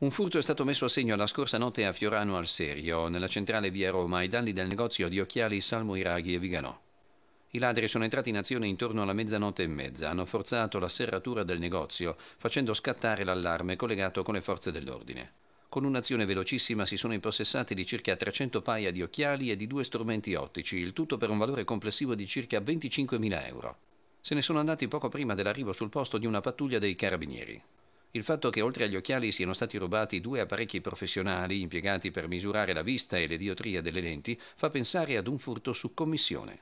Un furto è stato messo a segno la scorsa notte a Fiorano al Serio, nella centrale via Roma, ai danni del negozio di occhiali Salmo Iraghi e Viganò. I ladri sono entrati in azione intorno alla mezzanotte e mezza, hanno forzato la serratura del negozio, facendo scattare l'allarme collegato con le forze dell'ordine. Con un'azione velocissima si sono impossessati di circa 300 paia di occhiali e di due strumenti ottici, il tutto per un valore complessivo di circa 25.000 euro. Se ne sono andati poco prima dell'arrivo sul posto di una pattuglia dei carabinieri. Il fatto che oltre agli occhiali siano stati rubati due apparecchi professionali impiegati per misurare la vista e le diotria delle lenti fa pensare ad un furto su commissione.